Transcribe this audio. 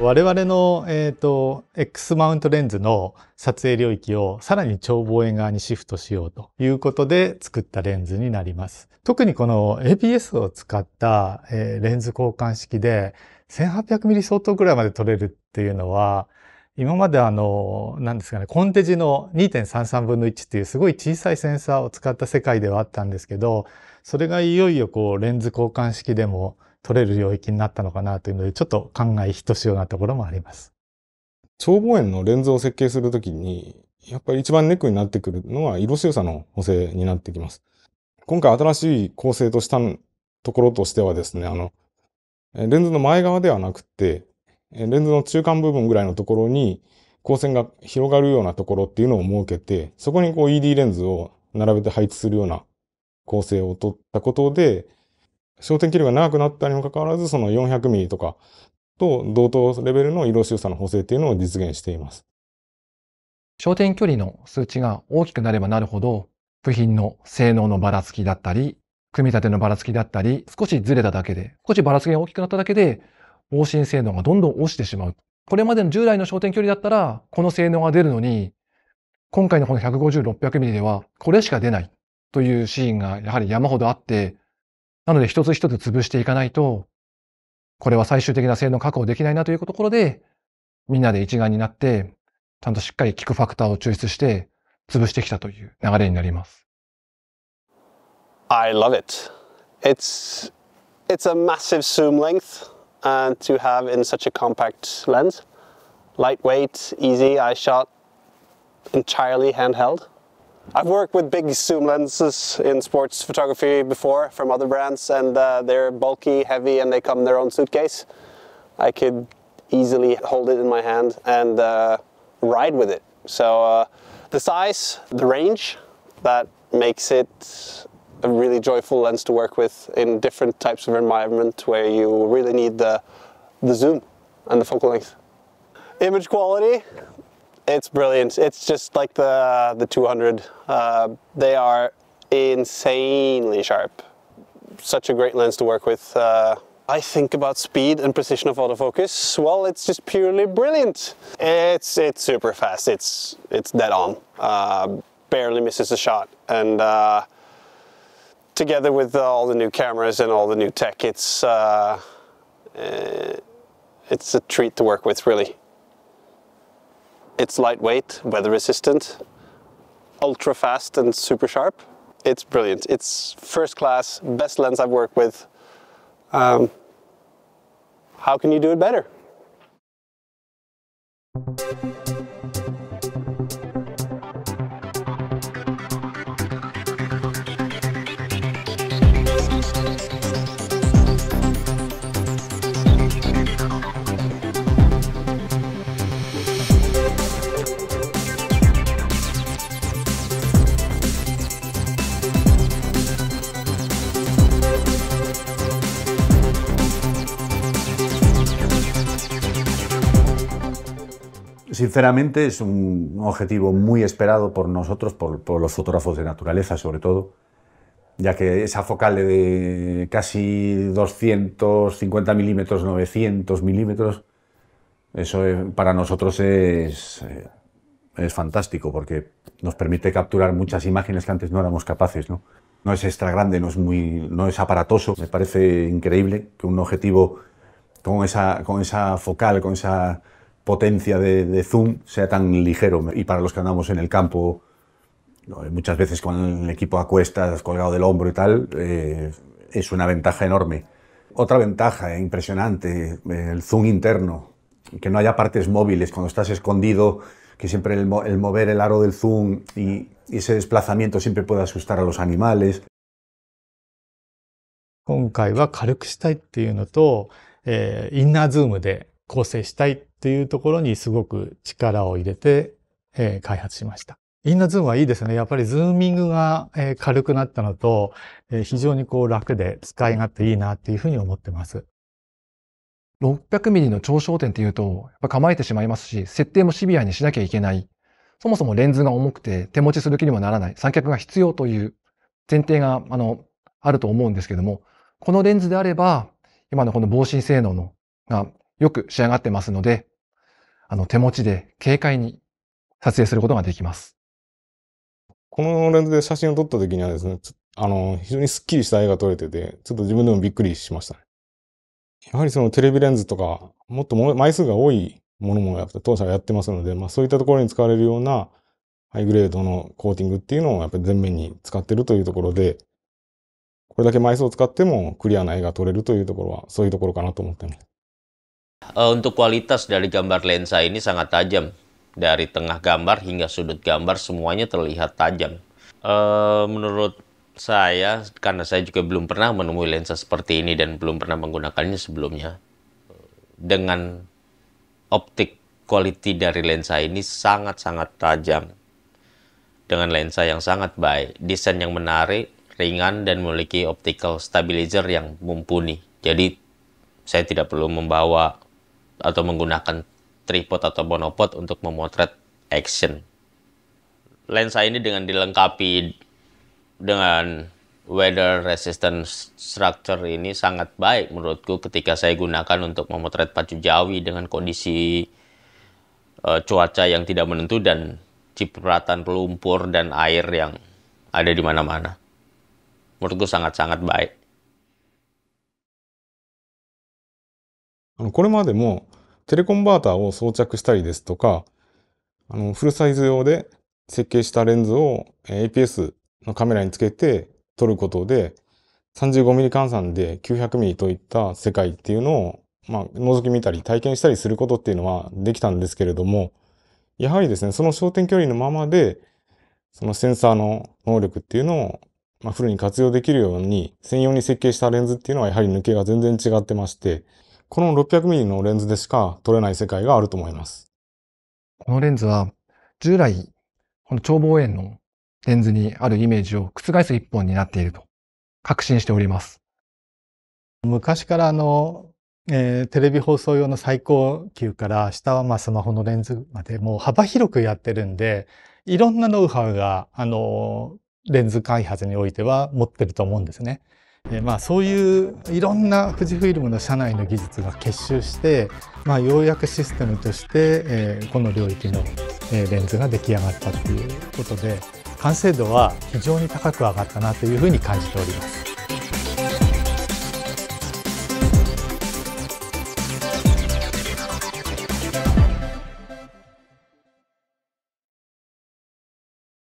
我々の、えーと、X マウントレンズの撮影領域をさらに超望遠側にシフトしようということで作ったレンズになります。特にこの APS を使った、えー、レンズ交換式で 1800mm 相当ぐらいまで撮れるっていうのは今まであの、何ですかね、コンテジの2.33分の1っていうすごい小さいセンサーを使った世界ではあったんですけど、それがいよいよこうレンズ交換式でも取れる領域になったのかなというので、ちょっと考えひとしおなところもあります。長望遠のレンズを設計するときに、やっぱり一番ネックになってくるのは色強さの補正になってきます。今回新しい構成としたところとしてはですね、あの、レンズの前側ではなくて、レンズの中間部分ぐらいのところに光線が広がるようなところっていうのを設けて、そこにこう ED レンズを並べて配置するような構成を取ったことで、焦点距離が長くなったにもかかわらず、その400ミリとかと同等レベルの色収差の補正っていうのを実現しています。焦点距離の数値が大きくなればなるほど、部品の性能のばらつきだったり、組み立てのばらつきだったり、少しずれただけで、少しばらつきが大きくなっただけで、防振性能がどんどん落ちてしまう。これまでの従来の焦点距離だったら、この性能が出るのに、今回のこの150、600ミリでは、これしか出ないというシーンがやはり山ほどあって、なので一つ一つ潰していかないと、これは最終的な性能確保できないなというところで、みんなで一丸になって、ちゃんとしっかり効くファクターを抽出して、潰してきたという流れになります。I love it. It's, it's a massive zoom length and to have in such a compact lens. Lightweight, easy. I shot entirely handheld. I've worked with big zoom lenses in sports photography before from other brands and uh, they're bulky, heavy and they come in their own suitcase. I could easily hold it in my hand and uh, ride with it. So uh, the size, the range, that makes it a really joyful lens to work with in different types of environment where you really need the, the zoom and the focal length. Image quality, it's brilliant. It's just like the the 200. Uh, they are insanely sharp. Such a great lens to work with. Uh, I think about speed and precision of autofocus. Well, it's just purely brilliant. It's it's super fast. It's it's dead on. Uh, barely misses a shot. And uh, together with all the new cameras and all the new tech, it's uh, eh, it's a treat to work with, really. It's lightweight, weather resistant, ultra fast and super sharp. It's brilliant. It's first class, best lens I've worked with. Um, how can you do it better? sinceramente es un objetivo muy esperado por nosotros, por, los fotógrafos de naturaleza sobre todo, ya que esa focal de casi 250 milímetros, 900 milímetros, eso eh, para nosotros es, eh, es, fantástico porque nos permite capturar muchas imágenes que antes no éramos capaces. ¿no? no es extra grande, no es, muy, no es aparatoso. Me parece increíble que un objetivo con esa, con esa focal, con esa potencia de, zoom sea tan ligero. Y para los que andamos en el campo, muchas veces con el equipo a cuestas, colgado del hombro y tal, eh, es una ventaja enorme. Otra ventaja eh, impresionante, eh, el zoom interno, que no haya partes móviles cuando estás escondido, que siempre el, mover el aro del zoom y, ese desplazamiento siempre puede asustar a los animales. っていうところにすごく力を入れて、えー、開発しました。インナーズームはいいですね。やっぱりズーミングが、えー、軽くなったのと、えー、非常にこう楽で使い勝手いいなっていうふうに思ってます。600ミリの超焦点っていうと、やっぱ構えてしまいますし、設定もシビアにしなきゃいけない。そもそもレンズが重くて手持ちする気にもならない。三脚が必要という前提が、あの、あると思うんですけども、このレンズであれば、今のこの防振性能のがよく仕上がってますので、あの、手持ちで軽快に撮影することができます。このレンズで写真を撮った時にはですね、あの、非常にスッキリした絵が撮れてて、ちょっと自分でもびっくりしましたね。やはりそのテレビレンズとか、もっと枚数が多いものもやっぱ当社はやってますので、まあそういったところに使われるようなハイグレードのコーティングっていうのをやっぱり前面に使ってるというところで、これだけ枚数を使ってもクリアな絵が撮れるというところは、そういうところかなと思ってます。Eh, untuk kualitas dari gambar lensa ini sangat tajam. Dari tengah gambar hingga sudut gambar semuanya terlihat tajam. Eh, menurut saya, karena saya juga belum pernah menemui lensa seperti ini dan belum pernah menggunakannya sebelumnya, dengan optik quality dari lensa ini sangat-sangat tajam. Dengan lensa yang sangat baik, desain yang menarik, ringan, dan memiliki optical stabilizer yang mumpuni. Jadi, saya tidak perlu membawa atau menggunakan tripod atau monopod untuk memotret action. Lensa ini dengan dilengkapi dengan weather resistance structure ini sangat baik menurutku ketika saya gunakan untuk memotret pacu jawi dengan kondisi uh, cuaca yang tidak menentu dan cipratan lumpur dan air yang ada di mana-mana. Menurutku sangat-sangat baik. テレコンバーターを装着したりですとか、あの、フルサイズ用で設計したレンズを APS のカメラにつけて撮ることで、35mm 換算で 900mm といった世界っていうのを、まあ、覗き見たり体験したりすることっていうのはできたんですけれども、やはりですね、その焦点距離のままで、そのセンサーの能力っていうのを、まあ、フルに活用できるように、専用に設計したレンズっていうのはやはり抜けが全然違ってまして、この 600mm のレンズでしか撮れない世界があると思います。このレンズは、従来、この超望遠のレンズにあるイメージを覆す一本になっていると確信しております。昔からあの、えー、テレビ放送用の最高級から下はまあスマホのレンズまでもう幅広くやってるんで、いろんなノウハウがあの、レンズ開発においては持ってると思うんですね。えまあ、そういういろんな富士フイルムの社内の技術が結集して、まあ、ようやくシステムとして、えこの領域の、えレンズが出来上がったということで完成度は非常に高く上がったなというふうに感じております。